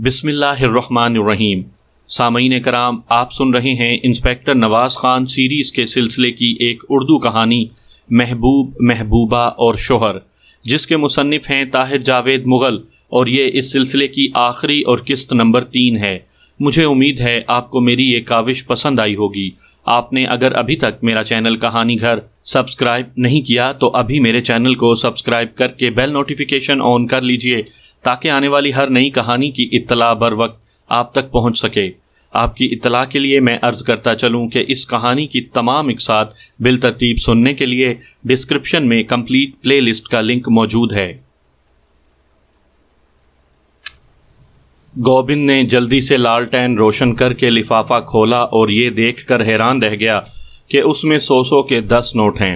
बिसमीम सामीन कराम आप सुन रहे हैं इंस्पेक्टर नवाज़ ख़ान सीरीज़ के सिलसिले की एक उर्दू कहानी महबूब महबूबा और शोहर जिसके मुसनफ़ हैं ताहिर जावेद मुग़ल और ये इस सिलसिले की आखिरी और किस्त नंबर तीन है मुझे उम्मीद है आपको मेरी ये काविश पसंद आई होगी आपने अगर अभी तक मेरा चैनल कहानी घर सब्सक्राइब नहीं किया तो अभी मेरे चैनल को सब्सक्राइब करके बेल नोटिफिकेशन ऑन कर लीजिए ताकि आने वाली हर नई कहानी की इतला बर वक्त आप तक पहुंच सके आपकी इतला के लिए मैं अर्ज़ करता चलूं कि इस कहानी की तमाम इकसात बिल तरतीब सुनने के लिए डिस्क्रिप्शन में कंप्लीट प्लेलिस्ट का लिंक मौजूद है गोबिंद ने जल्दी से लालटेन रोशन करके लिफाफा खोला और ये देख कर हैरान रह गया कि उसमें सौ सौ के दस नोट हैं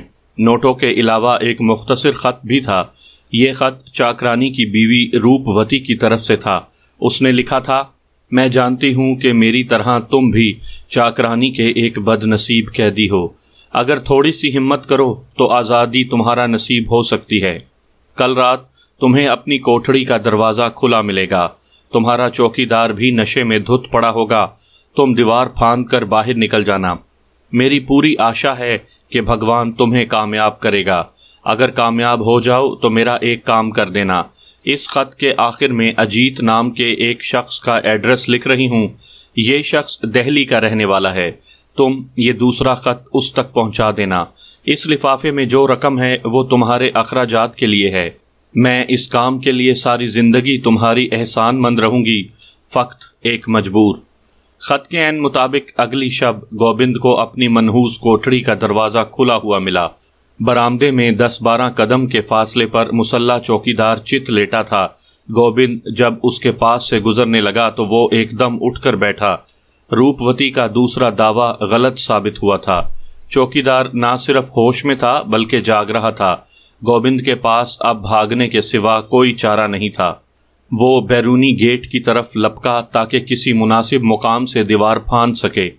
नोटों के अलावा एक मुख्तर ख़त भी था ये खत चाकरानी की बीवी रूपवती की तरफ से था उसने लिखा था मैं जानती हूँ कि मेरी तरह तुम भी चाकरानी के एक बदनसीब कैदी हो अगर थोड़ी सी हिम्मत करो तो आज़ादी तुम्हारा नसीब हो सकती है कल रात तुम्हें अपनी कोठड़ी का दरवाज़ा खुला मिलेगा तुम्हारा चौकीदार भी नशे में धुत पड़ा होगा तुम दीवार फांद कर बाहर निकल जाना मेरी पूरी आशा है कि भगवान तुम्हें कामयाब करेगा अगर कामयाब हो जाओ तो मेरा एक काम कर देना इस ख़त के आखिर में अजीत नाम के एक शख्स का एड्रेस लिख रही हूँ ये शख्स दहली का रहने वाला है तुम ये दूसरा ख़त उस तक पहुँचा देना इस लिफाफे में जो रकम है वो तुम्हारे अखराज के लिए है मैं इस काम के लिए सारी ज़िंदगी तुम्हारी एहसान मंद रहूँगी फ़क्त एक मजबूर ख़त के मुताबिक अगली शब गोविंद को अपनी मनहूस कोठड़ी का दरवाज़ा खुला हुआ मिला बरामदे में दस बारह कदम के फासले पर मुसल्ला चौकीदार चित लेटा था गोविंद जब उसके पास से गुजरने लगा तो वो एकदम उठकर बैठा रूपवती का दूसरा दावा गलत साबित हुआ था चौकीदार ना सिर्फ होश में था बल्कि जाग रहा था गोविंद के पास अब भागने के सिवा कोई चारा नहीं था वो बैरूनी गेट की तरफ लपका ताकि किसी मुनासिब मुकाम से दीवार फांद सके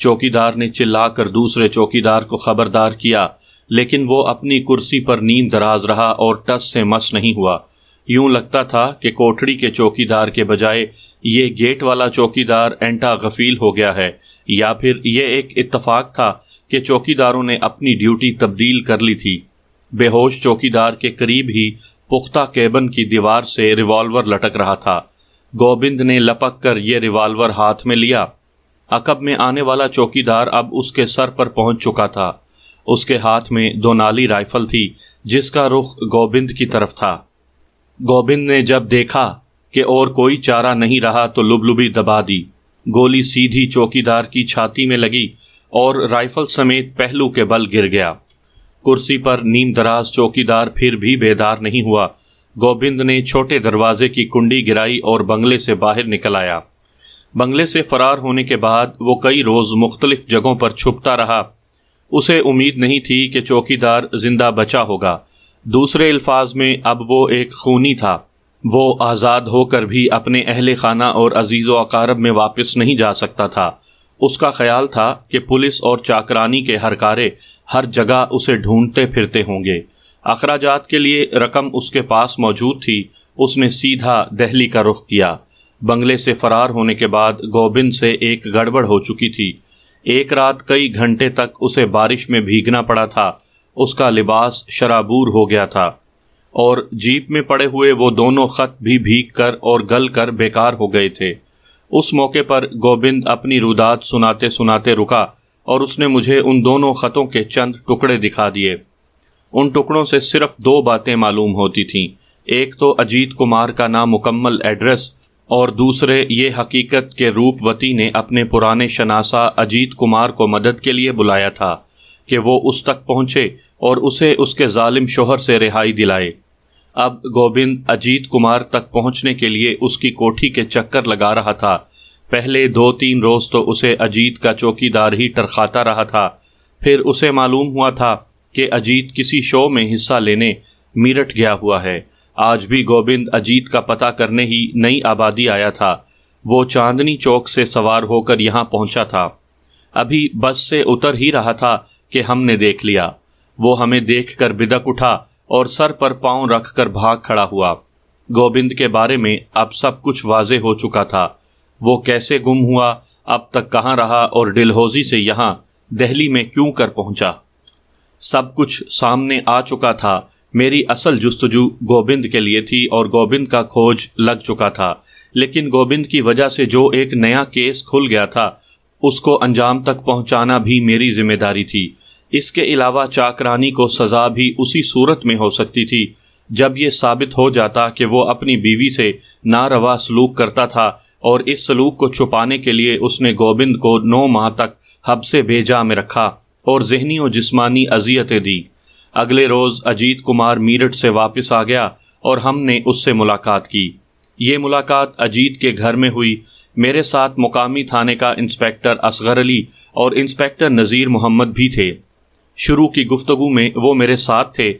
चौकीदार ने चिल्लाकर दूसरे चौकीदार को खबरदार किया लेकिन वो अपनी कुर्सी पर नींद दराज रहा और टस से मस नहीं हुआ यूं लगता था कि कोठड़ी के चौकीदार के बजाय ये गेट वाला चौकीदार एंटा गफील हो गया है या फिर यह एक इत्तफाक था कि चौकीदारों ने अपनी ड्यूटी तब्दील कर ली थी बेहोश चौकीदार के करीब ही पुख्ता केबन की दीवार से रिवॉल्वर लटक रहा था गोविंद ने लपक कर यह रिवॉल्वर हाथ में लिया अकब में आने वाला चौकीदार अब उसके सर पर पहुंच चुका था उसके हाथ में दो नाली राइफल थी जिसका रुख गोबिंद की तरफ था गोबिंद ने जब देखा कि और कोई चारा नहीं रहा तो लुबलुबी दबा दी गोली सीधी चौकीदार की छाती में लगी और राइफल समेत पहलू के बल गिर गया कुर्सी पर नीम दराज चौकीदार फिर भी बेदार नहीं हुआ गोबिंद ने छोटे दरवाजे की कुंडी गिराई और बंगले से बाहर निकल आया बंगले से फरार होने के बाद वो कई रोज़ मुख्तलिफ जगहों पर छुपता रहा उसे उम्मीद नहीं थी कि चौकीदार जिंदा बचा होगा दूसरे अल्फाज में अब वो एक खूनी था वो आज़ाद होकर भी अपने अहल खाना और अजीज़ अकारब में वापस नहीं जा सकता था उसका ख्याल था कि पुलिस और चाकरानी के हरकारे हर जगह उसे ढूंढते फिरते होंगे अखराजात के लिए रकम उसके पास मौजूद थी उसने सीधा दहली का रुख किया बंगले से फरार होने के बाद गोबिंद से एक गड़बड़ हो चुकी थी एक रात कई घंटे तक उसे बारिश में भीगना पड़ा था उसका लिबास शराबूर हो गया था और जीप में पड़े हुए वो दोनों ख़त भी भीग कर और गल कर बेकार हो गए थे उस मौके पर गोविंद अपनी रुदात सुनाते सुनाते रुका और उसने मुझे उन दोनों ख़तों के चंद टुकड़े दिखा दिए उन टुकड़ों से सिर्फ दो बातें मालूम होती थीं एक तो अजीत कुमार का नामुकम्मल एड्रेस और दूसरे ये हकीकत के रूपवती ने अपने पुराने शनासा अजीत कुमार को मदद के लिए बुलाया था कि वो उस तक पहुँचे और उसे उसके जालिम शोहर से रिहाई दिलाए अब गोविंद अजीत कुमार तक पहुँचने के लिए उसकी कोठी के चक्कर लगा रहा था पहले दो तीन रोज़ तो उसे अजीत का चौकीदार ही टरखाता रहा था फिर उसे मालूम हुआ था कि अजीत किसी शो में हिस्सा लेने मीरठ गया हुआ है आज भी गोविंद अजीत का पता करने ही नई आबादी आया था वो चांदनी चौक से सवार होकर यहाँ पहुंचा था अभी बस से उतर ही रहा था कि हमने देख लिया वो हमें देख कर बिदक उठा और सर पर पांव रख कर भाग खड़ा हुआ गोविंद के बारे में अब सब कुछ वाजे हो चुका था वो कैसे गुम हुआ अब तक कहाँ रहा और डिलहोजी से यहाँ दिल्ली में क्यों कर पहुंचा सब कुछ सामने आ चुका था मेरी असल जस्तजू गोविंद के लिए थी और गोविंद का खोज लग चुका था लेकिन गोविंद की वजह से जो एक नया केस खुल गया था उसको अंजाम तक पहुंचाना भी मेरी जिम्मेदारी थी इसके अलावा चाकरानी को सज़ा भी उसी सूरत में हो सकती थी जब ये साबित हो जाता कि वो अपनी बीवी से नारवा सलूक करता था और इस सलूक को छुपाने के लिए उसने गोविंद को नौ माह तक हब से भेजा में रखा और जहनी और जिसमानी अजियतें दी अगले रोज़ अजीत कुमार मीरठ से वापस आ गया और हमने उससे मुलाकात की ये मुलाकात अजीत के घर में हुई मेरे साथ मुकामी थाने का इंस्पेक्टर असगर अली और इंस्पेक्टर नज़ीर मोहम्मद भी थे शुरू की गुफ्तगु में वो मेरे साथ थे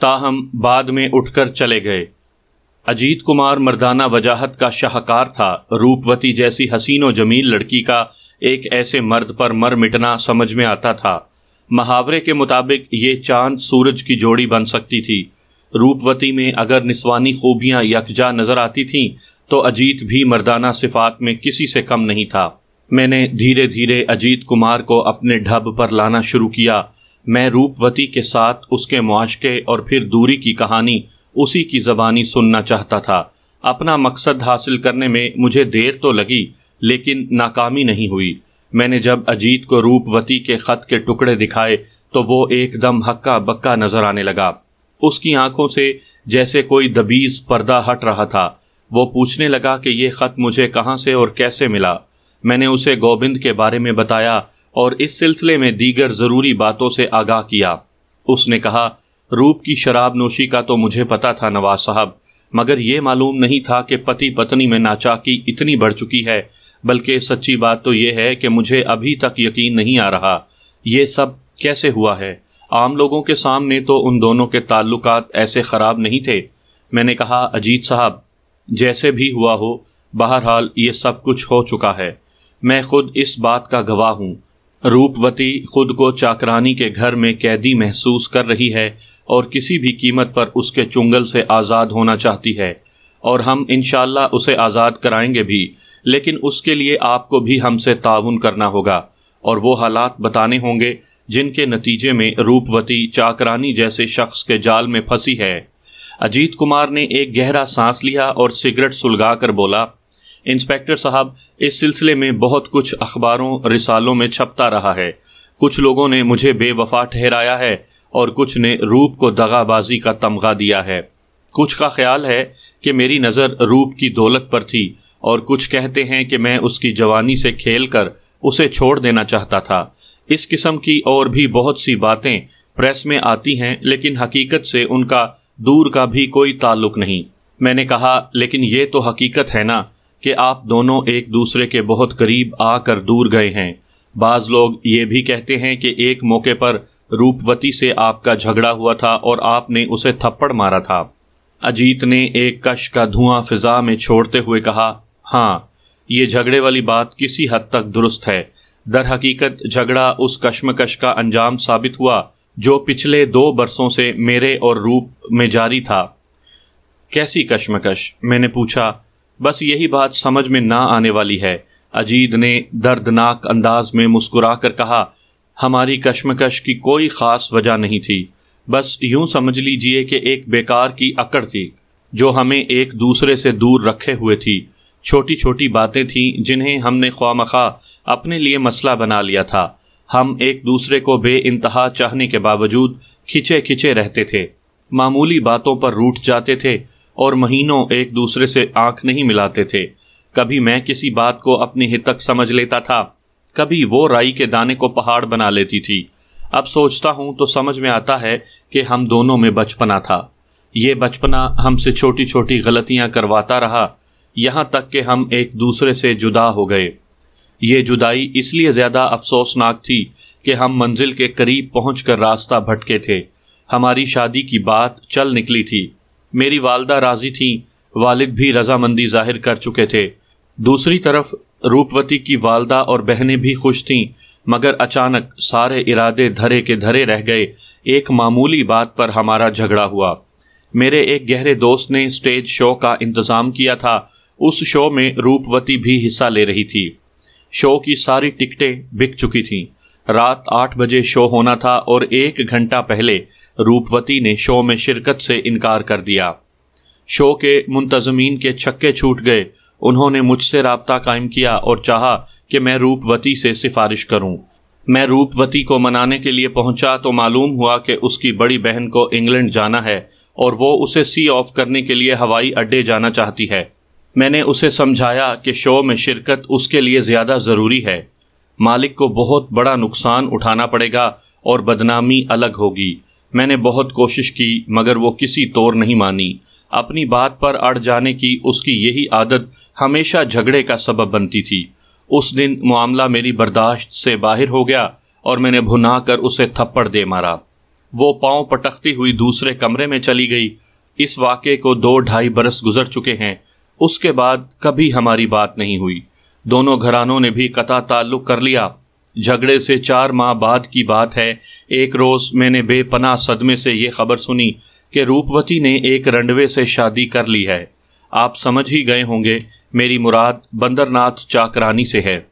ताहम बाद में उठकर चले गए अजीत कुमार मर्दाना वजाहत का शाहकार था रूपवती जैसी हसीनो जमील लड़की का एक ऐसे मर्द पर मर मिटना समझ में आता था महावरे के मुताबिक ये चांद सूरज की जोड़ी बन सकती थी रूपवती में अगर निस्वानी खूबियाँ यकजा नज़र आती थीं तो अजीत भी मर्दाना सिफात में किसी से कम नहीं था मैंने धीरे धीरे अजीत कुमार को अपने ढब पर लाना शुरू किया मैं रूपवती के साथ उसके मुआशे और फिर दूरी की कहानी उसी की जबानी सुनना चाहता था अपना मकसद हासिल करने में मुझे देर तो लगी लेकिन नाकामी नहीं हुई मैंने जब अजीत को रूपवती के खत के टुकड़े दिखाए तो वो एकदम हक्का बक्का नजर आने लगा उसकी आंखों से जैसे कोई दबीज पर्दा हट रहा था वो पूछने लगा कि यह खत मुझे कहाँ से और कैसे मिला मैंने उसे गोविंद के बारे में बताया और इस सिलसिले में दीगर ज़रूरी बातों से आगाह किया उसने कहा रूप की शराब नोशी का तो मुझे पता था नवाज साहब मगर ये मालूम नहीं था कि पति पत्नी में नाचाकी इतनी बढ़ चुकी है बल्कि सच्ची बात तो यह है कि मुझे अभी तक यकीन नहीं आ रहा ये सब कैसे हुआ है आम लोगों के सामने तो उन दोनों के ताल्लुक ऐसे ख़राब नहीं थे मैंने कहा अजीत साहब जैसे भी हुआ हो बहरहाल ये सब कुछ हो चुका है मैं खुद इस बात का गवाह हूँ रूपवती खुद को चाकरानी के घर में कैदी महसूस कर रही है और किसी भी कीमत पर उसके चुंगल से आज़ाद होना चाहती है और हम इन उसे आज़ाद कराएंगे भी लेकिन उसके लिए आपको भी हमसे ताउन करना होगा और वो हालात बताने होंगे जिनके नतीजे में रूपवती चाकरानी जैसे शख्स के जाल में फंसी है अजीत कुमार ने एक गहरा सांस लिया और सिगरेट सुलगा कर बोला इंस्पेक्टर साहब इस सिलसिले में बहुत कुछ अखबारों रिसालों में छपता रहा है कुछ लोगों ने मुझे बेवफा ठहराया है और कुछ ने रूप को दगाबाजी का तमगा दिया है कुछ का ख्याल है कि मेरी नज़र रूप की दौलत पर थी और कुछ कहते हैं कि मैं उसकी जवानी से खेल कर उसे छोड़ देना चाहता था इस किस्म की और भी बहुत सी बातें प्रेस में आती हैं लेकिन हकीकत से उनका दूर का भी कोई ताल्लुक नहीं मैंने कहा लेकिन ये तो हकीकत है ना कि आप दोनों एक दूसरे के बहुत करीब आकर दूर गए हैं बाज़ लोग ये भी कहते हैं कि एक मौके पर रूपवती से आपका झगड़ा हुआ था और आपने उसे थप्पड़ मारा था अजीत ने एक कश का धुआं फिजा में छोड़ते हुए कहा हाँ ये झगड़े वाली बात किसी हद तक दुरुस्त है दर हकीकत झगड़ा उस कश्मकश का अंजाम साबित हुआ जो पिछले दो बरसों से मेरे और रूप में जारी था कैसी कश्मकश मैंने पूछा बस यही बात समझ में ना आने वाली है अजीत ने दर्दनाक अंदाज में मुस्कुरा कर कहा हमारी कश्मकश की कोई ख़ास वजह नहीं थी बस यूं समझ लीजिए कि एक बेकार की अकड़ थी जो हमें एक दूसरे से दूर रखे हुए थी छोटी छोटी बातें थीं जिन्हें हमने ख्वामखा अपने लिए मसला बना लिया था हम एक दूसरे को बे इंतहा चाहने के बावजूद खिंचे खिंचे रहते थे मामूली बातों पर रूठ जाते थे और महीनों एक दूसरे से आंख नहीं मिलाते थे कभी मैं किसी बात को अपनी हितक समझ लेता था कभी वो राई के दाने को पहाड़ बना लेती थी अब सोचता हूँ तो समझ में आता है कि हम दोनों में बचपना था ये बचपना हमसे छोटी छोटी गलतियां करवाता रहा यहाँ तक कि हम एक दूसरे से जुदा हो गए ये जुदाई इसलिए ज़्यादा अफसोसनाक थी कि हम मंजिल के करीब पहुँच कर रास्ता भटके थे हमारी शादी की बात चल निकली थी मेरी वालदा राज़ी थी वालिद भी रजामंदी जाहिर कर चुके थे दूसरी तरफ रूपवती की वालदा और बहनें भी खुश थीं मगर अचानक सारे इरादे धरे के धरे रह गए एक मामूली बात पर हमारा झगड़ा हुआ मेरे एक गहरे दोस्त ने स्टेज शो का इंतज़ाम किया था उस शो में रूपवती भी हिस्सा ले रही थी शो की सारी टिकटें बिक चुकी थीं रात आठ बजे शो होना था और एक घंटा पहले रूपवती ने शो में शिरकत से इनकार कर दिया शो के मुंतजमीन के छक्के छूट गए उन्होंने मुझसे रबता कायम किया और चाहा कि मैं रूपवती से सिफारिश करूं। मैं रूपवती को मनाने के लिए पहुंचा तो मालूम हुआ कि उसकी बड़ी बहन को इंग्लैंड जाना है और वो उसे सी ऑफ करने के लिए हवाई अड्डे जाना चाहती है मैंने उसे समझाया कि शो में शिरकत उसके लिए ज़्यादा ज़रूरी है मालिक को बहुत बड़ा नुकसान उठाना पड़ेगा और बदनामी अलग होगी मैंने बहुत कोशिश की मगर वो किसी तौर नहीं मानी अपनी बात पर अड़ जाने की उसकी यही आदत हमेशा झगड़े का सबब बनती थी उस दिन मामला मेरी बर्दाश्त से बाहर हो गया और मैंने भुना कर उसे थप्पड़ दे मारा वो पाँव पटकती हुई दूसरे कमरे में चली गई इस वाक़े को दो ढाई बरस गुजर चुके हैं उसके बाद कभी हमारी बात नहीं हुई दोनों घरानों ने भी कता ताल्लुक कर लिया झगड़े से चार माह बाद की बात है एक रोज़ मैंने बेपनाह सदमे से ये खबर सुनी कि रूपवती ने एक रंडवे से शादी कर ली है आप समझ ही गए होंगे मेरी मुराद बंदरनाथ चाकरानी से है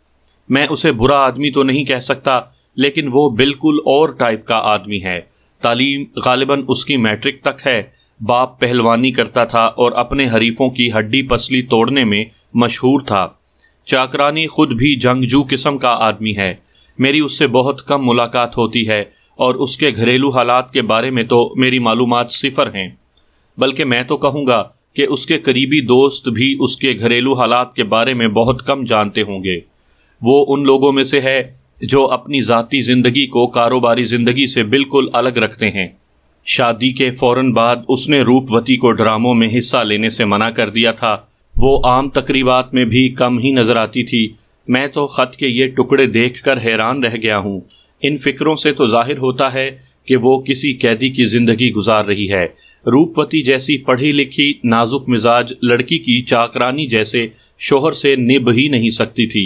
मैं उसे बुरा आदमी तो नहीं कह सकता लेकिन वो बिल्कुल और टाइप का आदमी है तालीम गालिबा उसकी मैट्रिक तक है बाप पहलवानी करता था और अपने हरीफों की हड्डी पसली तोड़ने में मशहूर था चाकरानी खुद भी जंगजू किस्म का आदमी है मेरी उससे बहुत कम मुलाकात होती है और उसके घरेलू हालात के बारे में तो मेरी मालूम सिफर हैं बल्कि मैं तो कहूँगा कि उसके करीबी दोस्त भी उसके घरेलू हालात के बारे में बहुत कम जानते होंगे वो उन लोगों में से है जो अपनी ज़ाती ज़िंदगी को कारोबारी ज़िंदगी से बिल्कुल अलग रखते हैं शादी के फ़ौर बाद उसने रूपवती को ड्रामों में हिस्सा लेने से मना कर दिया था वो आम तकरीबात में भी कम ही नज़र आती थी मैं तो ख़त के ये टुकड़े देख कर हैरान रह गया हूँ इन फिक्रों से तो जाहिर होता है कि वो किसी कैदी की जिंदगी गुजार रही है रूपवती जैसी पढ़ी लिखी नाजुक मिजाज लड़की की चाकरानी जैसे शोहर से निभ ही नहीं सकती थी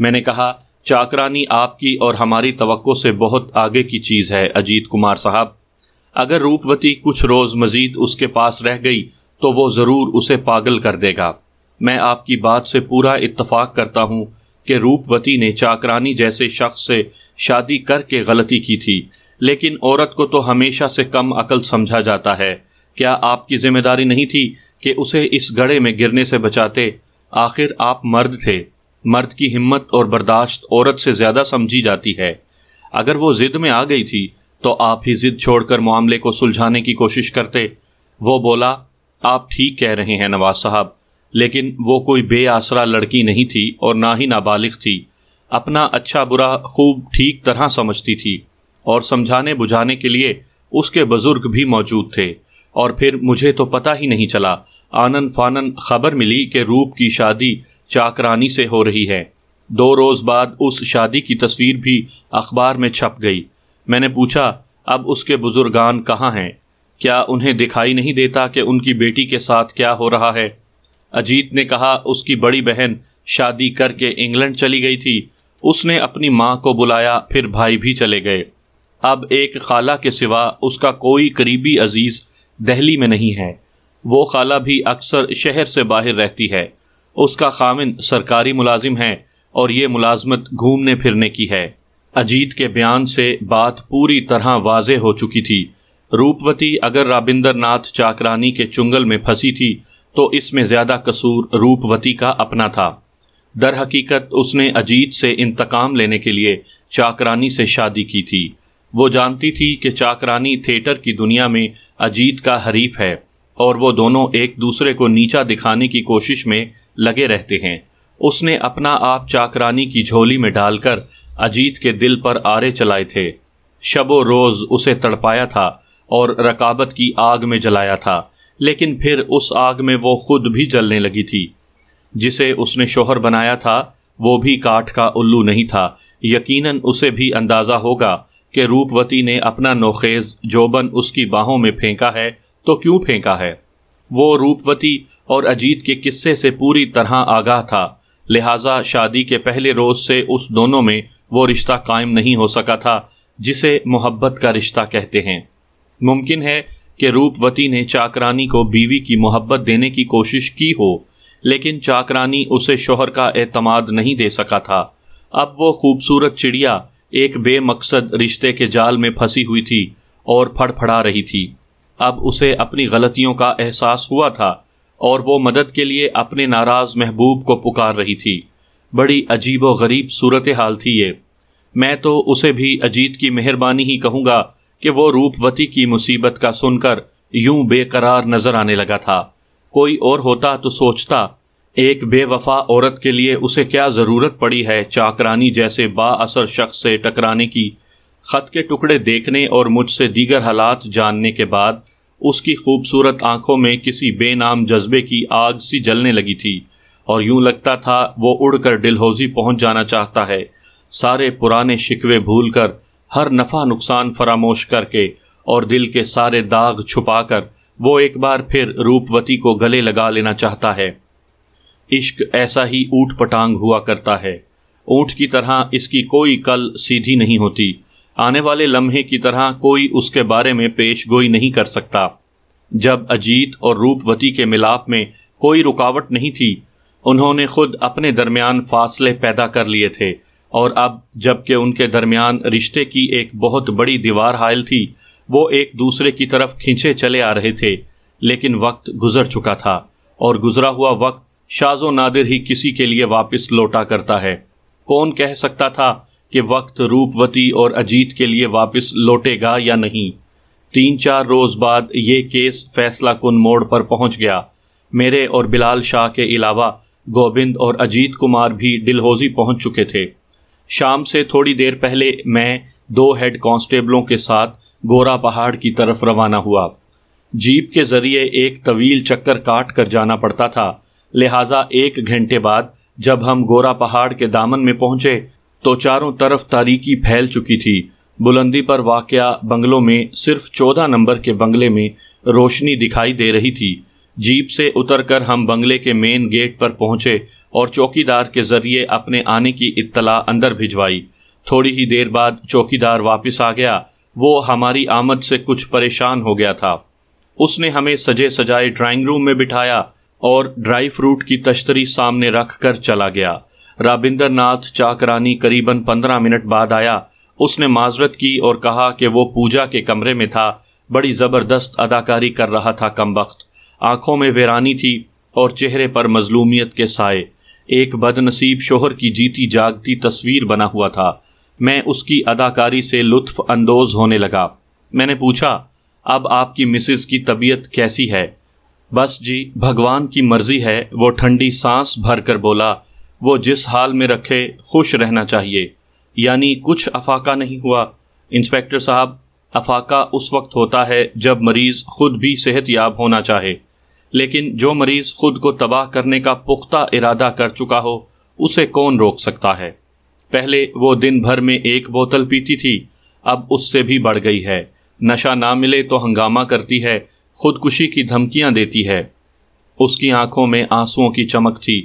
मैंने कहा चाकरानी आपकी और हमारी तवक्को से बहुत आगे की चीज़ है अजीत कुमार साहब अगर रूपवती कुछ रोज़ मज़ीद उसके पास रह गई तो वो ज़रूर उसे पागल कर देगा मैं आपकी बात से पूरा इत्तफाक करता हूँ कि रूपवती ने चाकरानी जैसे शख्स से शादी करके गलती की थी लेकिन औरत को तो हमेशा से कम अकल समझा जाता है क्या आपकी जिम्मेदारी नहीं थी कि उसे इस गड़े में गिरने से बचाते आखिर आप मर्द थे मर्द की हिम्मत और बर्दाश्त औरत से ज़्यादा समझी जाती है अगर वो ज़िद में आ गई थी तो आप ही ज़िद छोड़कर मामले को सुलझाने की कोशिश करते वो बोला आप ठीक कह रहे हैं नवाज साहब लेकिन वो कोई बेआसरा लड़की नहीं थी और ना ही नाबालिग थी अपना अच्छा बुरा खूब ठीक तरह समझती थी और समझाने बुझाने के लिए उसके बुजुर्ग भी मौजूद थे और फिर मुझे तो पता ही नहीं चला आनन फानन खबर मिली कि रूप की शादी चाकरानी से हो रही है दो रोज़ बाद उस शादी की तस्वीर भी अखबार में छप गई मैंने पूछा अब उसके बुजुर्गान कहाँ हैं क्या उन्हें दिखाई नहीं देता कि उनकी बेटी के साथ क्या हो रहा है अजीत ने कहा उसकी बड़ी बहन शादी करके इंग्लैंड चली गई थी उसने अपनी माँ को बुलाया फिर भाई भी चले गए अब एक खाला के सिवा उसका कोई करीबी अजीज़ दहली में नहीं है वो खाला भी अक्सर शहर से बाहर रहती है उसका खामिन सरकारी मुलाजिम है और ये मुलाजमत घूमने फिरने की है अजीत के बयान से बात पूरी तरह वाज हो चुकी थी रूपवती अगर राबिंदर नाथ चाकरानी के चुंगल में फंसी थी तो इसमें ज़्यादा कसूर रूपवती का अपना था दर हकीकत उसने अजीत से इंतकाम लेने के लिए चाकरानी से शादी की थी वो जानती थी कि चाकरानी थिएटर की दुनिया में अजीत का हरीफ है और वो दोनों एक दूसरे को नीचा दिखाने की कोशिश में लगे रहते हैं उसने अपना आप चाकरानी की झोली में डालकर अजीत के दिल पर आरे चलाए थे शबो रोज़ उसे तड़पाया था और रकाबत की आग में जलाया था लेकिन फिर उस आग में वो खुद भी जलने लगी थी जिसे उसने शोहर बनाया था वो भी काठ का उल्लू नहीं था यकीनन उसे भी अंदाज़ा होगा कि रूपवती ने अपना नोखेज जोबन उसकी बाहों में फेंका है तो क्यों फेंका है वो रूपवती और अजीत के किस्से से पूरी तरह आगाह था लिहाजा शादी के पहले रोज़ से उस दोनों में वो रिश्ता कायम नहीं हो सका था जिसे मोहब्बत का रिश्ता कहते हैं मुमकिन है कि रूपवती ने चाकरानी को बीवी की मोहब्बत देने की कोशिश की हो लेकिन चाकरानी उसे शोहर का एतमाद नहीं दे सका था अब वो खूबसूरत चिड़िया एक बेमकसद रिश्ते के जाल में फंसी हुई थी और फड़फड़ा रही थी अब उसे अपनी गलतियों का एहसास हुआ था और वो मदद के लिए अपने नाराज महबूब को पुकार रही थी बड़ी अजीब व गरीब सूरत हाल थी ये मैं तो उसे भी अजीत की मेहरबानी ही कहूँगा कि वो रूपवती की मुसीबत का सुनकर यूं बेकरार नजर आने लगा था कोई और होता तो सोचता एक बेवफा औरत के लिए उसे क्या ज़रूरत पड़ी है चाकरानी जैसे बाअसर शख्स से टकराने की ख़त के टुकड़े देखने और मुझसे दीगर हालात जानने के बाद उसकी खूबसूरत आंखों में किसी बेनाम जज्बे की आग सी जलने लगी थी और यूं लगता था वो उड़कर डिलहौजी पहुंच जाना चाहता है सारे पुराने शिकवे भूलकर हर नफ़ा नुकसान फरामोश करके और दिल के सारे दाग छुपाकर वो एक बार फिर रूपवती को गले लगा लेना चाहता है इश्क ऐसा ही ऊट पटांग हुआ करता है ऊँट की तरह इसकी कोई कल सीधी नहीं होती आने वाले लम्हे की तरह कोई उसके बारे में पेश गोई नहीं कर सकता जब अजीत और रूपवती के मिलाप में कोई रुकावट नहीं थी उन्होंने खुद अपने दरमियान फासले पैदा कर लिए थे और अब जबकि उनके दरमियान रिश्ते की एक बहुत बड़ी दीवार हायल थी वो एक दूसरे की तरफ खींचे चले आ रहे थे लेकिन वक्त गुजर चुका था और गुजरा हुआ वक्त शाजो नादिर ही किसी के लिए वापस लौटा करता है कौन कह सकता था कि वक्त रूपवती और अजीत के लिए वापस लौटेगा या नहीं तीन चार रोज़ बाद ये केस फैसला कुन मोड़ पर पहुंच गया मेरे और बिलाल शाह के अलावा गोविंद और अजीत कुमार भी डिलहोजी पहुंच चुके थे शाम से थोड़ी देर पहले मैं दो हेड कांस्टेबलों के साथ गोरा पहाड़ की तरफ रवाना हुआ जीप के जरिए एक तवील चक्कर काट कर जाना पड़ता था लिहाजा एक घंटे बाद जब हम गोरा पहाड़ के दामन में पहुंचे तो चारों तरफ तारीकी फैल चुकी थी बुलंदी पर वाक़ बंगलों में सिर्फ चौदह नंबर के बंगले में रोशनी दिखाई दे रही थी जीप से उतरकर हम बंगले के मेन गेट पर पहुंचे और चौकीदार के ज़रिए अपने आने की इत्तला अंदर भिजवाई थोड़ी ही देर बाद चौकीदार वापस आ गया वो हमारी आमद से कुछ परेशान हो गया था उसने हमें सजे सजाए ड्राइंग रूम में बिठाया और ड्राई फ्रूट की तश्तरी सामने रख कर चला गया राबिंदर नाथ चाकरानी करीबन पंद्रह मिनट बाद आया उसने माजरत की और कहा कि वो पूजा के कमरे में था बड़ी ज़बरदस्त अदाकारी कर रहा था कम वक्त आंखों में वेरानी थी और चेहरे पर मजलूमियत के साए एक बदनसीब शोहर की जीती जागती तस्वीर बना हुआ था मैं उसकी अदाकारी से लुत्फ अंदोज होने लगा मैंने पूछा अब आपकी मिसिज की तबीयत कैसी है बस जी भगवान की मर्जी है वो ठंडी सांस भर कर बोला वो जिस हाल में रखे खुश रहना चाहिए यानी कुछ अफाका नहीं हुआ इंस्पेक्टर साहब अफाका उस वक्त होता है जब मरीज़ खुद भी सेहत याब होना चाहे लेकिन जो मरीज खुद को तबाह करने का पुख्ता इरादा कर चुका हो उसे कौन रोक सकता है पहले वो दिन भर में एक बोतल पीती थी अब उससे भी बढ़ गई है नशा ना मिले तो हंगामा करती है खुदकुशी की धमकियां देती है उसकी आंखों में आंसुओं की चमक थी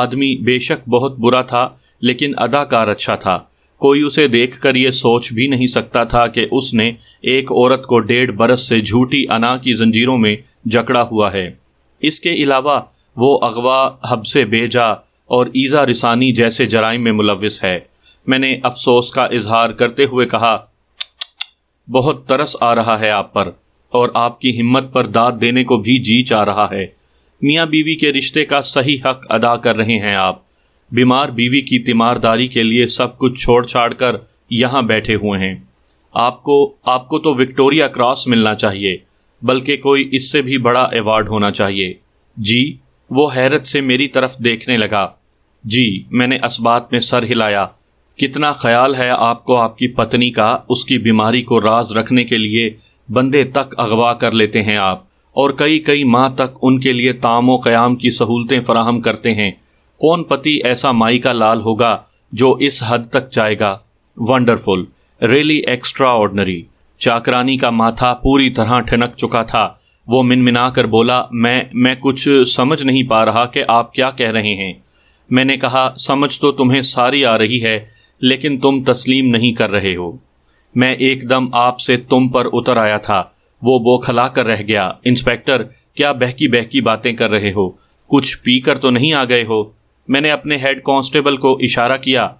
आदमी बेशक बहुत बुरा था लेकिन अदाकार अच्छा था कोई उसे देख कर ये सोच भी नहीं सकता था कि उसने एक औरत को डेढ़ बरस से झूठी अना की जंजीरों में जकड़ा हुआ है इसके अलावा वो अगवा हबसे बेजा और ईज़ा रिसानी जैसे जराइम में मुलविस है मैंने अफसोस का इजहार करते हुए कहा बहुत तरस आ रहा है आप पर और आपकी हिम्मत पर दाद देने को भी जी चाह रहा है मियाँ बीवी के रिश्ते का सही हक अदा कर रहे हैं आप बीमार बीवी की तीमारदारी के लिए सब कुछ छोड़ छाड़ कर यहाँ बैठे हुए हैं आपको आपको तो विक्टोरिया क्रॉस मिलना चाहिए बल्कि कोई इससे भी बड़ा अवार्ड होना चाहिए जी वो हैरत से मेरी तरफ देखने लगा जी मैंने असबात में सर हिलाया कितना ख्याल है आपको आपकी पत्नी का उसकी बीमारी को राज रखने के लिए बंदे तक अगवा कर लेते हैं आप और कई कई माह तक उनके लिए तामो क़याम की सहूलतें फराहम करते हैं कौन पति ऐसा माई का लाल होगा जो इस हद तक जाएगा वंडरफुल रियली एक्स्ट्रा ऑर्डनरी चाकरानी का माथा पूरी तरह ठनक चुका था वो मिनमिना कर बोला मैं मैं कुछ समझ नहीं पा रहा कि आप क्या कह रहे हैं मैंने कहा समझ तो तुम्हें सारी आ रही है लेकिन तुम तस्लीम नहीं कर रहे हो मैं एकदम आपसे तुम पर उतर आया था वो बोखला कर रह गया इंस्पेक्टर क्या बहकी बहकी बातें कर रहे हो कुछ पी कर तो नहीं आ गए हो मैंने अपने हेड कांस्टेबल को इशारा किया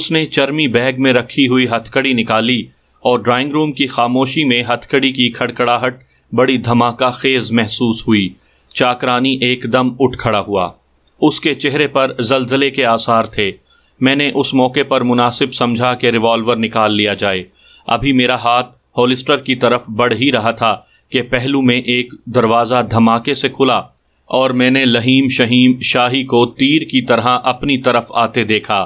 उसने चर्मी बैग में रखी हुई हथकड़ी निकाली और ड्राइंग रूम की खामोशी में हथकड़ी की खड़खड़ाहट बड़ी धमाका खेज महसूस हुई चाकरानी एकदम उठ खड़ा हुआ उसके चेहरे पर जलजले के आसार थे मैंने उस मौके पर मुनासिब समझा कि रिवॉल्वर निकाल लिया जाए अभी मेरा हाथ होलिस्टर की तरफ बढ़ ही रहा था कि पहलू में एक दरवाज़ा धमाके से खुला और मैंने लहीम शहीम शाही को तीर की तरह अपनी तरफ आते देखा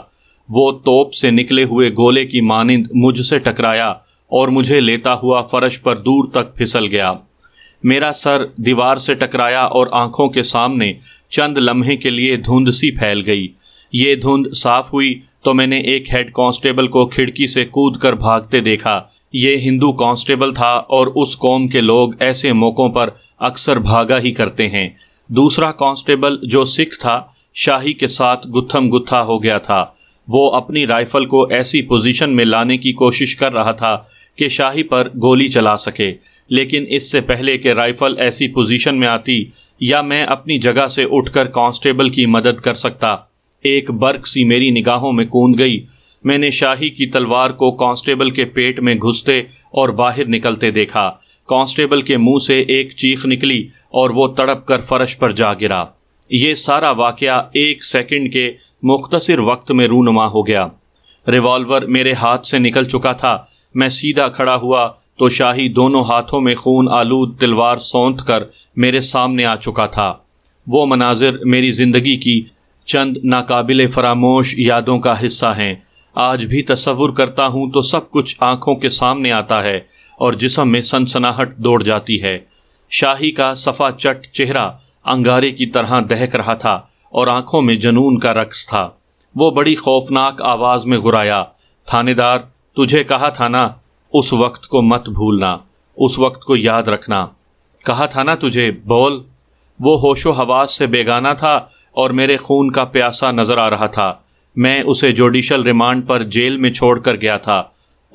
वो तोप से निकले हुए गोले की मानिंद मुझसे टकराया और मुझे लेता हुआ फर्श पर दूर तक फिसल गया मेरा सर दीवार से टकराया और आंखों के सामने चंद लम्हे के लिए धुंध सी फैल गई ये धुंध साफ हुई तो मैंने एक हेड कांस्टेबल को खिड़की से कूद कर भागते देखा ये हिंदू कांस्टेबल था और उस कौम के लोग ऐसे मौक़ों पर अक्सर भागा ही करते हैं दूसरा कांस्टेबल जो सिख था शाही के साथ गुत्थम गुत्था हो गया था वो अपनी राइफल को ऐसी पोजीशन में लाने की कोशिश कर रहा था कि शाही पर गोली चला सके लेकिन इससे पहले कि राइफल ऐसी पोजीशन में आती या मैं अपनी जगह से उठकर कांस्टेबल की मदद कर सकता एक बर्क सी मेरी निगाहों में कूद गई मैंने शाही की तलवार को कांस्टेबल के पेट में घुसते और बाहर निकलते देखा कांस्टेबल के मुंह से एक चीख निकली और वो तड़प कर फर्श पर जा गिरा ये सारा वाक़ एक सेकंड के मुख्तर वक्त में रूनुमा हो गया रिवॉल्वर मेरे हाथ से निकल चुका था मैं सीधा खड़ा हुआ तो शाही दोनों हाथों में खून आलूद तलवार सौंत कर मेरे सामने आ चुका था वो मनाजिर मेरी ज़िंदगी की चंद नाकाबिल फरामोश यादों का हिस्सा हैं आज भी तस्वुर करता हूँ तो सब कुछ आँखों के सामने आता है और जिसम में सनसनाहट दौड़ जाती है शाही का सफ़ा चट चेहरा अंगारे की तरह दहक रहा था और आंखों में जनून का रक्स था वो बड़ी खौफनाक आवाज़ में घुराया थानेदार तुझे कहा था ना उस वक्त को मत भूलना उस वक्त को याद रखना कहा था ना तुझे बोल वो होशो हवास से बेगाना था और मेरे खून का प्यासा नज़र आ रहा था मैं उसे जुडिशल रिमांड पर जेल में छोड़ कर गया था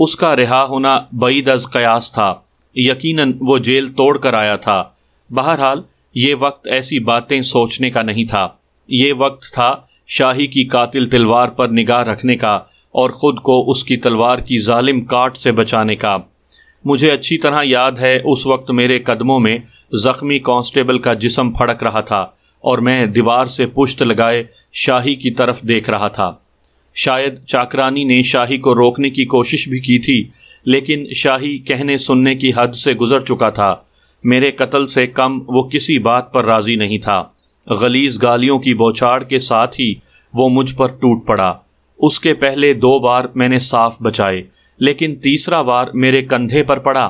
उसका रिहा होना बईद अज कयास था यकीनन वो जेल तोड़ कर आया था बहरहाल ये वक्त ऐसी बातें सोचने का नहीं था ये वक्त था शाही की कातिल तलवार पर निगाह रखने का और ख़ुद को उसकी तलवार की जालिम काट से बचाने का मुझे अच्छी तरह याद है उस वक्त मेरे कदमों में ज़ख्मी कांस्टेबल का जिसम फड़क रहा था और मैं दीवार से पुश्त लगाए शाही की तरफ देख रहा था शायद चाकरानी ने शाही को रोकने की कोशिश भी की थी लेकिन शाही कहने सुनने की हद से गुज़र चुका था मेरे कत्ल से कम वो किसी बात पर राज़ी नहीं था गलीज गालियों की बौछाड़ के साथ ही वो मुझ पर टूट पड़ा उसके पहले दो बार मैंने साफ बचाए लेकिन तीसरा वार मेरे कंधे पर पड़ा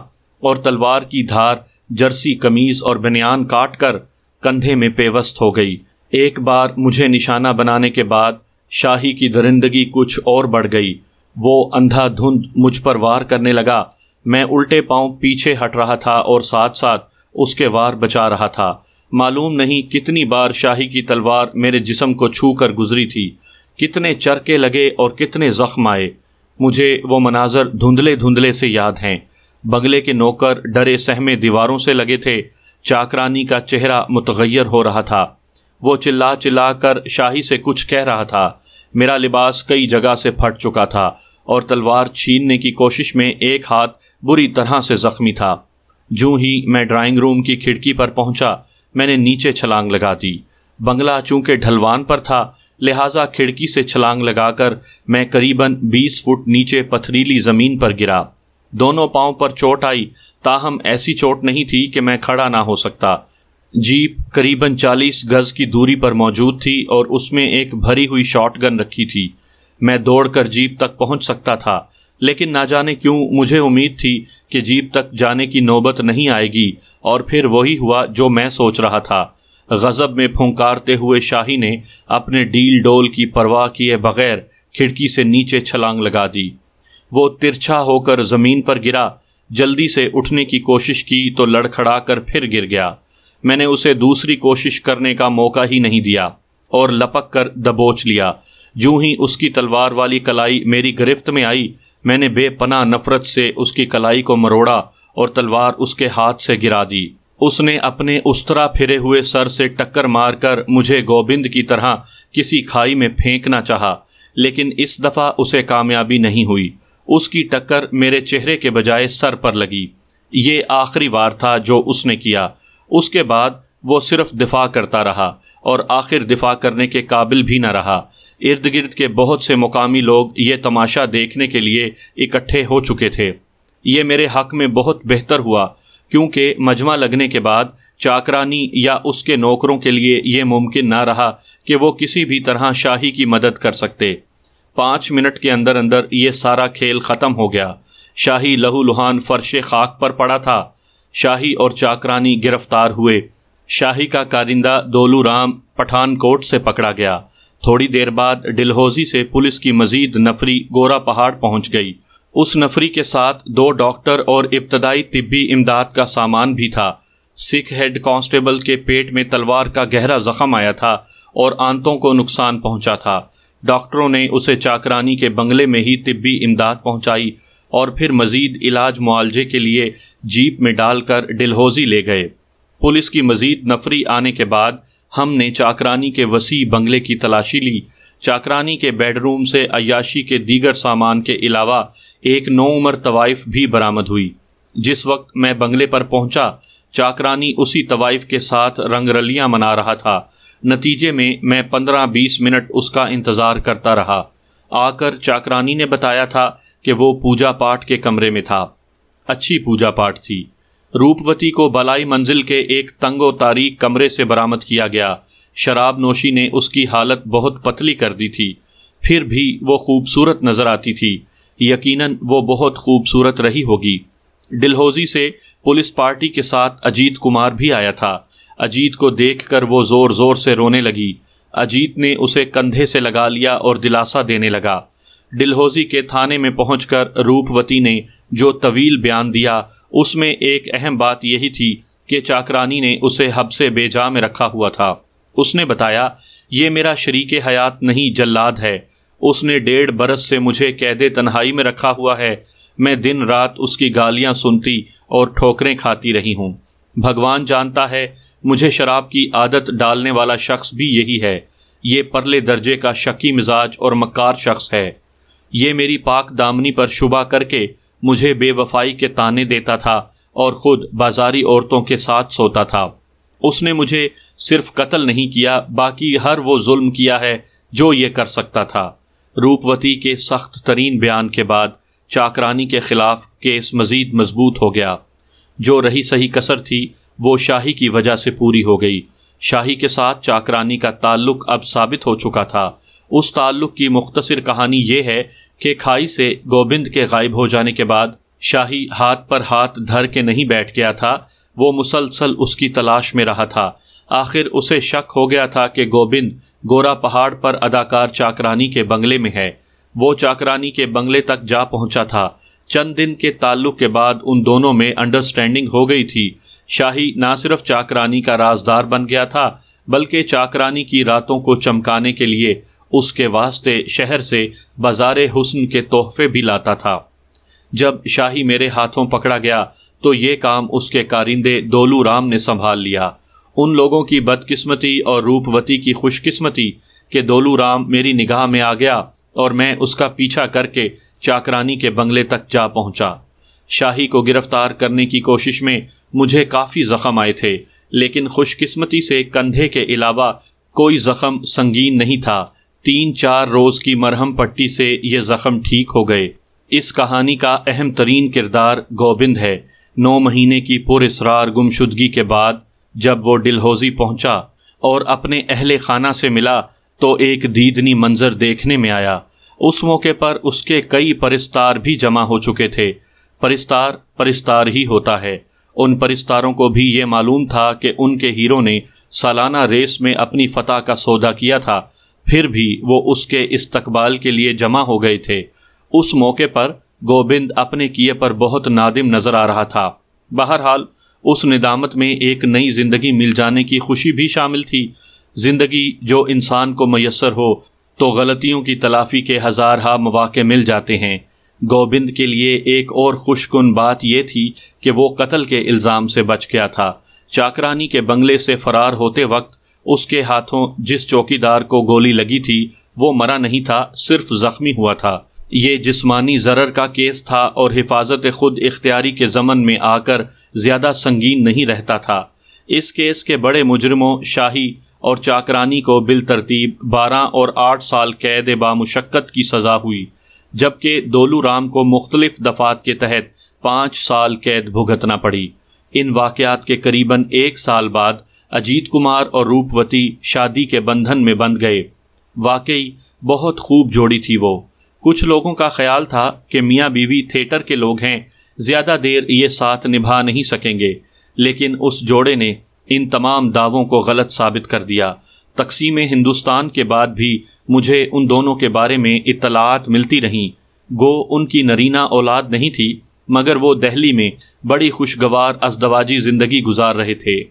और तलवार की धार जर्सी कमीज और बनियान काट कर कंधे में पेवस्त हो गई एक बार मुझे निशाना बनाने के बाद शाही की दरिंदगी कुछ और बढ़ गई वो अंधाधुंध मुझ पर वार करने लगा मैं उल्टे पांव पीछे हट रहा था और साथ साथ उसके वार बचा रहा था मालूम नहीं कितनी बार शाही की तलवार मेरे जिसम को छू कर गुजरी थी कितने चरके लगे और कितने ज़ख्म आए मुझे वो मनाजर धुंधले धुंधले से याद हैं बंगले के नौकर डरे सहमे दीवारों से लगे थे चाकरानी का चेहरा मुतगैर हो रहा था वो चिल्ला चिल्ला कर शाही से कुछ कह रहा था मेरा लिबास कई जगह से फट चुका था और तलवार छीनने की कोशिश में एक हाथ बुरी तरह से ज़ख्मी था जूं ही मैं ड्राइंग रूम की खिड़की पर पहुंचा मैंने नीचे छलांग लगा दी बंगला चूंकि ढलवान पर था लिहाजा खिड़की से छलांग लगाकर मैं करीबन 20 फुट नीचे पथरीली ज़मीन पर गिरा दोनों पाँव पर चोट आई ताहम ऐसी चोट नहीं थी कि मैं खड़ा ना हो सकता जीप करीबन 40 गज़ की दूरी पर मौजूद थी और उसमें एक भरी हुई शॉटगन रखी थी मैं दौड़कर जीप तक पहुंच सकता था लेकिन ना जाने क्यों मुझे उम्मीद थी कि जीप तक जाने की नौबत नहीं आएगी और फिर वही हुआ जो मैं सोच रहा था गज़ब में फुंकारते हुए शाही ने अपने डील डोल की परवाह किए बगैर खिड़की से नीचे छलांग लगा दी वो तिरछा होकर ज़मीन पर गिरा जल्दी से उठने की कोशिश की तो लड़खड़ा कर फिर गिर गया मैंने उसे दूसरी कोशिश करने का मौका ही नहीं दिया और लपक कर दबोच लिया जूँ ही उसकी तलवार वाली कलाई मेरी गिरफ्त में आई मैंने बेपना नफरत से उसकी कलाई को मरोड़ा और तलवार उसके हाथ से गिरा दी उसने अपने उस्तरा फिरे हुए सर से टक्कर मारकर मुझे गोविंद की तरह किसी खाई में फेंकना चाहा लेकिन इस दफ़ा उसे कामयाबी नहीं हुई उसकी टक्कर मेरे चेहरे के बजाय सर पर लगी ये आखिरी वार था जो उसने किया उसके बाद वो सिर्फ दिफा करता रहा और आखिर दिफा करने के काबिल भी न रहा इर्द गिर्द के बहुत से मुकामी लोग ये तमाशा देखने के लिए इकट्ठे हो चुके थे ये मेरे हक में बहुत बेहतर हुआ क्योंकि मजमा लगने के बाद चाकरानी या उसके नौकरों के लिए ये मुमकिन ना रहा कि वो किसी भी तरह शाही की मदद कर सकते पाँच मिनट के अंदर अंदर ये सारा खेल ख़त्म हो गया शाही लहू लुहान फर्श खाक पर पड़ा था शाही और चाकरानी गिरफ्तार हुए शाही का कारिंदा दोलू राम पठानकोट से पकड़ा गया थोड़ी देर बाद डिलहौजी से पुलिस की मजीद नफरी गोरा पहाड़ पहुंच गई उस नफरी के साथ दो डॉक्टर और इब्तदाई तिब्बी इमदाद का सामान भी था सिख हेड कांस्टेबल के पेट में तलवार का गहरा जख्म आया था और आंतों को नुकसान पहुंचा था डॉक्टरों ने उसे चाकरानी के बंगले में ही तिब्बी इमदाद पहुंचाई और फिर मजीद इलाज मुआलजे के लिए जीप में डालकर डिलहोजी ले गए पुलिस की मजीद नफरी आने के बाद हमने चाकरानी के वसी बंगले की तलाशी ली चाकरानी के बेडरूम से अयाशी के दीगर सामान के अलावा एक नौ उम्र तवाइफ भी बरामद हुई जिस वक्त मैं बंगले पर पहुंचा चाकरानी उसी तवाइफ के साथ रंगरलियां मना रहा था नतीजे में मैं पंद्रह बीस मिनट उसका इंतज़ार करता रहा आकर चाकरानी ने बताया था कि वो पूजा पाठ के कमरे में था अच्छी पूजा पाठ थी रूपवती को बलाई मंजिल के एक तंगो तारीख कमरे से बरामद किया गया शराब नोशी ने उसकी हालत बहुत पतली कर दी थी फिर भी वो खूबसूरत नज़र आती थी यकीनन वो बहुत खूबसूरत रही होगी डिलहोजी से पुलिस पार्टी के साथ अजीत कुमार भी आया था अजीत को देखकर वो ज़ोर ज़ोर से रोने लगी अजीत ने उसे कंधे से लगा लिया और दिलासा देने लगा डिलहोजी के थाने में पहुंचकर रूपवती ने जो तवील बयान दिया उसमें एक अहम बात यही थी कि चाकरानी ने उसे हबसे बेजा में रखा हुआ था उसने बताया ये मेरा शरीक हयात नहीं जल्लाद है उसने डेढ़ बरस से मुझे कैद तन्हाई में रखा हुआ है मैं दिन रात उसकी गालियाँ सुनती और ठोकरें खाती रही हूँ भगवान जानता है मुझे शराब की आदत डालने वाला शख्स भी यही है ये परले दर्जे का शकी मिजाज और मकार शख्स है ये मेरी पाक दामनी पर शुबा करके मुझे बेवफाई के ताने देता था और ख़ुद बाजारी औरतों के साथ सोता था उसने मुझे सिर्फ कत्ल नहीं किया बाकी हर वो जुल्म किया है जो ये कर सकता था रूपवती के सख्त तरीन बयान के बाद चाकरानी के खिलाफ केस मजीद मजबूत हो गया जो रही सही कसर थी वो शाही की वजह से पूरी हो गई शाही के साथ चाकरानी का ताल्लुक अब साबित हो चुका था उस ताल्लुक़ की मुख्तसर कहानी यह है कि खाई से गोविंद के गायब हो जाने के बाद शाही हाथ पर हाथ धर के नहीं बैठ गया था वो मुसलसल उसकी तलाश में रहा था आखिर उसे शक हो गया था कि गोविंद गोरा पहाड़ पर अदाकार चाकरानी के बंगले में है वो चाकरानी के बंगले तक जा पहुंचा था चंद दिन के ताल्लुक के बाद उन दोनों में अंडरस्टैंडिंग हो गई थी शाही ना सिर्फ चाकरानी का राजदार बन गया था बल्कि चाकरानी की रातों को चमकाने के लिए उसके वास्ते शहर से बाजार हुसन के तोहफे भी लाता था जब शाही मेरे हाथों पकड़ा गया तो ये काम उसके कारिंदे दोलू राम ने संभाल लिया उन लोगों की बदकिस्मती और रूपवती की खुशकिस्मती के दोलू राम मेरी निगाह में आ गया और मैं उसका पीछा करके चाकरानी के बंगले तक जा पहुंचा शाही को गिरफ्तार करने की कोशिश में मुझे काफ़ी ज़ख्म आए थे लेकिन खुशकिस्मती से कंधे के अलावा कोई ज़ख्म संगीन नहीं था तीन चार रोज़ की मरहम पट्टी से ये ज़ख़म ठीक हो गए इस कहानी का अहम तरीन किरदार गोबिंद है नौ महीने की पुरसरार गुमशुदगी के बाद जब वो डिलहोजी पहुंचा और अपने अहल खाना से मिला तो एक दीदनी मंजर देखने में आया उस मौके पर उसके कई परिस्तार भी जमा हो चुके थे परिस्तार परिस्तार ही होता है उन परिस्तारों को भी ये मालूम था कि उनके हीरो ने सालाना रेस में अपनी फतह का सौदा किया था फिर भी वो उसके इस्तकबाल के लिए जमा हो गए थे उस मौके पर गोविंद अपने किए पर बहुत नादिम नज़र आ रहा था बहरहाल उस निदामत में एक नई ज़िंदगी मिल जाने की खुशी भी शामिल थी ज़िंदगी जो इंसान को मैसर हो तो गलतियों की तलाफ़ी के हज़ार हा मौाक़े मिल जाते हैं गोविंद के लिए एक और खुशकुन बात यह थी कि वो कत्ल के इल्ज़ाम से बच गया था चाकरानी के बंगले से फ़रार होते वक्त उसके हाथों जिस चौकीदार को गोली लगी थी वो मरा नहीं था सिर्फ जख्मी हुआ था ये जिस्मानी जरर का केस था और हिफाजत खुद इख्तियारी के ज़मन में आकर ज़्यादा संगीन नहीं रहता था इस केस के बड़े मुजरमों शाही और चाकरानी को बिल तरतीब बारह और आठ साल कैद बामुशक्क़त की सज़ा हुई जबकि दोलू राम को मुख्तलिफ दफात के तहत पाँच साल कैद भुगतना पड़ी इन वाक़ात के करीबन एक साल बाद अजीत कुमार और रूपवती शादी के बंधन में बंध गए वाकई बहुत खूब जोड़ी थी वो कुछ लोगों का ख्याल था कि मियाँ बीवी थिएटर के लोग हैं ज़्यादा देर ये साथ निभा नहीं सकेंगे लेकिन उस जोड़े ने इन तमाम दावों को गलत साबित कर दिया तकसीम हिंदुस्तान के बाद भी मुझे उन दोनों के बारे में इतलात मिलती रहीं गो उनकी नरीना औलाद नहीं थी मगर वो दहली में बड़ी खुशगवार अजदवाजी ज़िंदगी गुजार रहे थे